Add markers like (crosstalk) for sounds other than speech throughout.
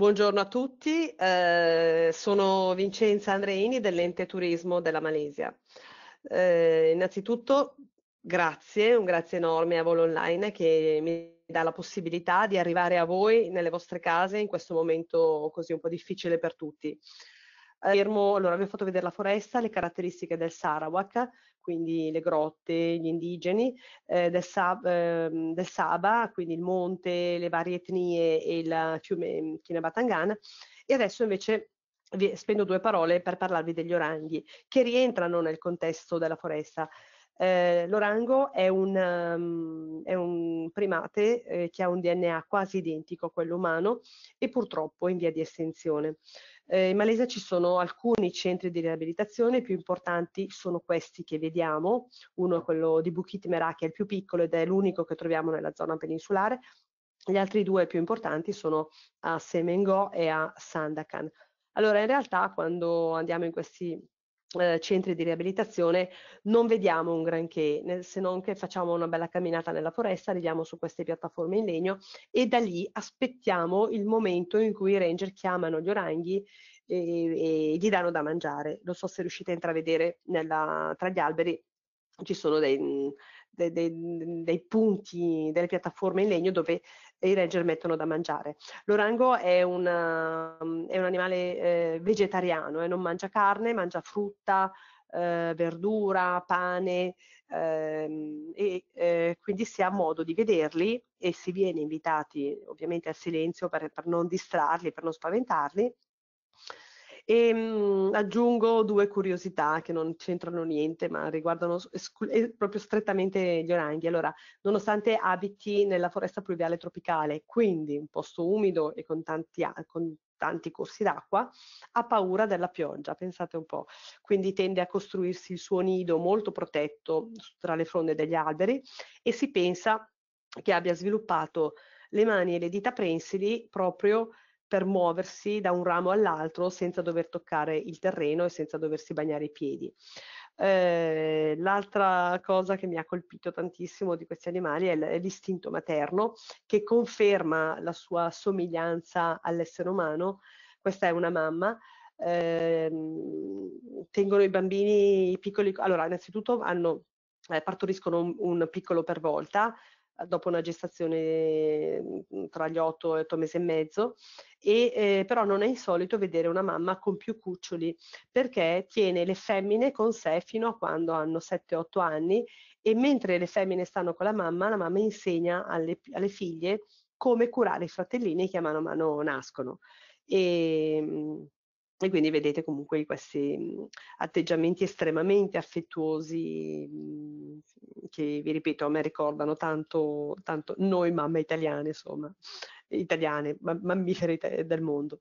Buongiorno a tutti, eh, sono Vincenza Andreini dell'Ente Turismo della Malesia. Eh, innanzitutto grazie, un grazie enorme a Volo Online che mi dà la possibilità di arrivare a voi nelle vostre case in questo momento così un po' difficile per tutti. Eh, allora, vi ho fatto vedere la foresta, le caratteristiche del Sarawak quindi le grotte, gli indigeni, eh, del, Sab, eh, del, Saba, quindi il monte, le varie etnie e il fiume Kinabatangana. E adesso invece vi, spendo due parole per parlarvi degli oranghi, che rientrano nel contesto della foresta. Eh, l'orango è un, um, è un primate eh, che ha un DNA quasi identico a quello umano e purtroppo in via di estinzione. Eh, in Malesia ci sono alcuni centri di riabilitazione, i più importanti sono questi che vediamo, uno è quello di Bukit Merah che è il più piccolo ed è l'unico che troviamo nella zona peninsulare, gli altri due più importanti sono a Semengo e a Sandakan. Allora, in realtà quando andiamo in questi eh, centri di riabilitazione non vediamo un granché nel, se non che facciamo una bella camminata nella foresta arriviamo su queste piattaforme in legno e da lì aspettiamo il momento in cui i ranger chiamano gli oranghi e, e gli danno da mangiare non so se riuscite a intravedere nella, tra gli alberi ci sono dei, mm, dei, dei, mm, dei punti delle piattaforme in legno dove i ranger mettono da mangiare. L'orango è, una, um, è un animale eh, vegetariano, eh, non mangia carne, mangia frutta, eh, verdura, pane ehm, e eh, quindi si ha modo di vederli e si viene invitati ovviamente al silenzio per, per non distrarli, per non spaventarli e ehm, mh, aggiungo due curiosità che non c'entrano niente, ma riguardano eh, proprio strettamente gli oranghi. Allora, nonostante abiti nella foresta pluviale tropicale, quindi un posto umido e con tanti, con tanti corsi d'acqua, ha paura della pioggia, pensate un po'. Quindi tende a costruirsi il suo nido molto protetto tra le fronde degli alberi e si pensa che abbia sviluppato le mani e le dita prensili proprio per muoversi da un ramo all'altro senza dover toccare il terreno e senza doversi bagnare i piedi. Eh, l'altra cosa che mi ha colpito tantissimo di questi animali è l'istinto materno che conferma la sua somiglianza all'essere umano. Questa è una mamma. Eh, tengono i bambini piccoli, allora innanzitutto hanno, eh, partoriscono un, un piccolo per volta, dopo una gestazione tra gli 8 e 8 mesi e mezzo, e, eh, però non è insolito vedere una mamma con più cuccioli perché tiene le femmine con sé fino a quando hanno 7-8 anni e mentre le femmine stanno con la mamma, la mamma insegna alle, alle figlie come curare i fratellini che a mano a mano nascono. E, ehm, e quindi vedete comunque questi mhmm, atteggiamenti estremamente affettuosi mhmm, che, vi ripeto, a me ricordano tanto, tanto noi mamme italiane, insomma, italiane, mammifere del mondo.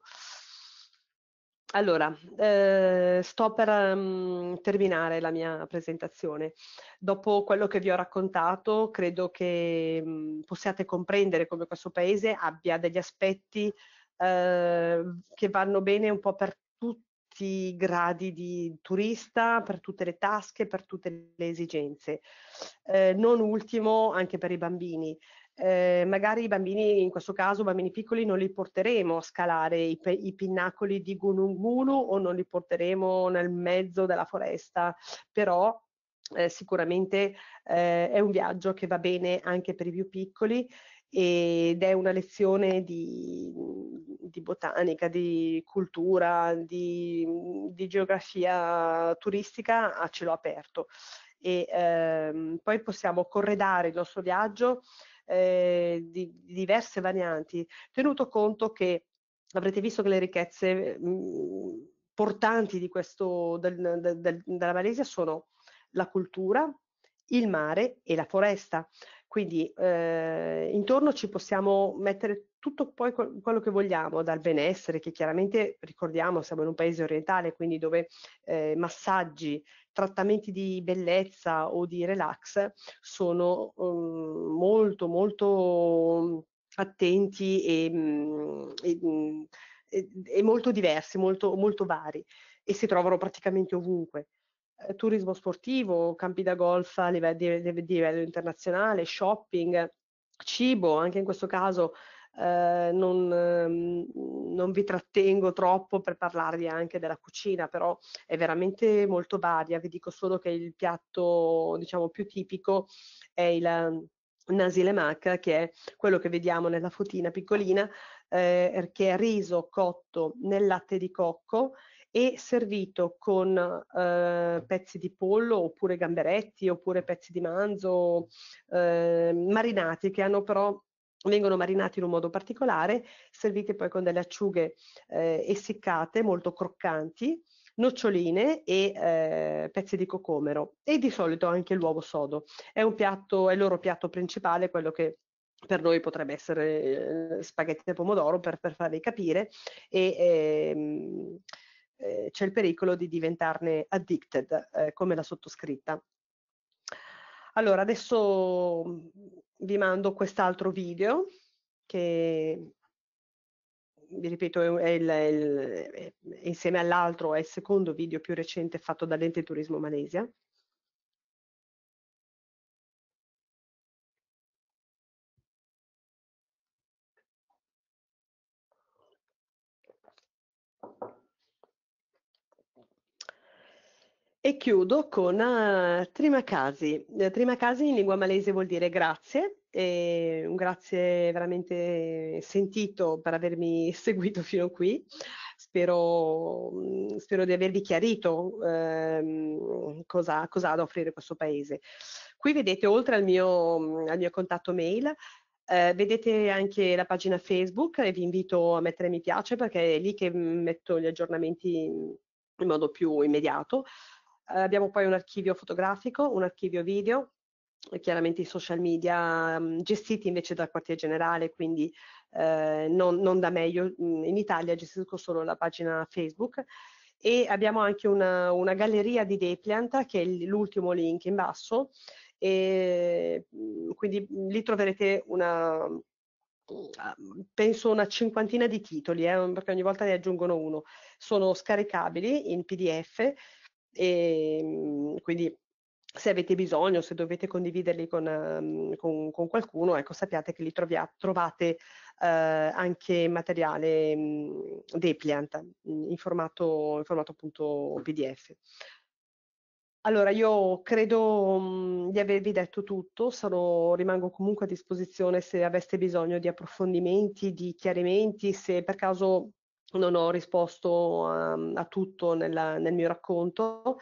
Allora, eh, sto per um, terminare la mia presentazione. Dopo quello che vi ho raccontato, credo che mh, possiate comprendere come questo paese abbia degli aspetti eh, che vanno bene un po' per tutti i gradi di turista, per tutte le tasche, per tutte le esigenze. Eh, non ultimo anche per i bambini. Eh, magari i bambini, in questo caso bambini piccoli, non li porteremo a scalare i, i pinnacoli di Gunungunu o non li porteremo nel mezzo della foresta, però eh, sicuramente eh, è un viaggio che va bene anche per i più piccoli ed è una lezione di, di botanica, di cultura, di, di, geografia turistica a cielo aperto. E ehm, poi possiamo corredare il nostro viaggio eh, di, di diverse varianti, tenuto conto che avrete visto che le ricchezze mh, mm, portanti questo, del, del, del, della Malesia sono la cultura, il mare e la foresta. Quindi eh, intorno ci possiamo mettere tutto poi quello che vogliamo, dal benessere, che chiaramente ricordiamo siamo in un paese orientale, quindi dove eh, massaggi, trattamenti di bellezza o di relax sono um, molto molto attenti e, mm, mm, e, e molto diversi, molto, molto vari e si trovano praticamente ovunque. Eh, turismo sportivo, campi da golf a livello, di, di, di livello internazionale, shopping, cibo, anche in questo caso eh, non, ehm, non, vi trattengo troppo per parlarvi anche della cucina, però è veramente molto varia. Vi dico solo che il piatto diciamo, più tipico è il ehm, nasile mac, che è quello che vediamo nella fotina piccolina, eh, che è riso cotto nel latte di cocco e servito con eh, pezzi di pollo oppure gamberetti oppure pezzi di manzo eh, marinati che hanno però vengono marinati in un modo particolare, servite poi con delle acciughe eh, essiccate, molto croccanti, noccioline e eh, pezzi di cocomero e di solito anche l'uovo sodo. È, piatto, è il loro piatto principale, quello che per noi potrebbe essere eh, spaghetti e pomodoro per, per farvi capire e, ehm, eh, c'è il pericolo di diventarne addicted, eh, come la sottoscritta. Allora, adesso mm, vi mando quest'altro video che vi ripeto, è il, è il, è, insieme all'altro è il secondo video più recente fatto dall'ente Turismo Malesia. E chiudo con uh, Trimacasi. Eh, Trimacasi in lingua malese vuol dire grazie, e un grazie veramente sentito per avermi (laughs) seguito fino qui. Spero, mm, spero di avervi chiarito ehm, cosa, cosa ha da offrire questo paese. Qui vedete, oltre al mio, mm, al mio contatto mail, eh, vedete anche la pagina Facebook e vi invito a mettere mi piace perché è lì che metto gli aggiornamenti in modo più immediato. Ehm, abbiamo poi un archivio fotografico, un archivio video, chiaramente i social media um, gestiti invece dal quartier generale, quindi eh, non, non, da meglio. Mhmm, in Italia gestisco solo la pagina Facebook e abbiamo anche una, una galleria di Deplant che è l'ultimo link in basso e mhmm, quindi lì troverete una, penso una cinquantina di titoli, eh, perché ogni volta ne aggiungono uno. Sono scaricabili in PDF e, ehm, quindi se avete bisogno, se dovete condividerli con, ehm, con, con qualcuno, ecco, sappiate che li trovia, trovate eh, anche materiale mh, mhmm, Depliant in formato, in formato appunto PDF. Allora, io credo mh, mhmm, di avervi detto tutto, sono, rimango comunque a disposizione se aveste bisogno di approfondimenti, di chiarimenti, se per caso non ho risposto a, ehm, a tutto nella, nel mio racconto.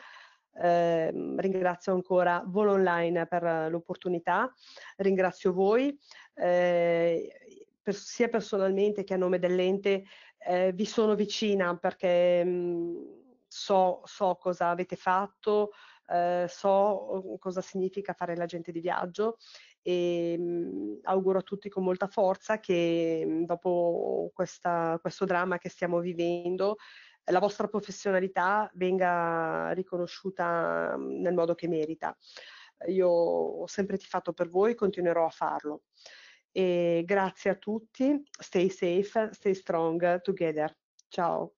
Eh, ringrazio ancora Volo Online per l'opportunità, ringrazio voi, eh, per, sia personalmente che a nome dell'ente eh, vi sono vicina perché mh, mm, so, so, cosa avete fatto, eh, so mm, cosa significa fare l'agente di viaggio e mhmm, auguro a tutti con molta forza che mhmm, dopo questa, questo dramma che stiamo vivendo la vostra professionalità venga riconosciuta mhmm, nel modo che merita. Io ho sempre tifato per voi, e continuerò a farlo. E grazie a tutti, stay safe, stay strong together. Ciao.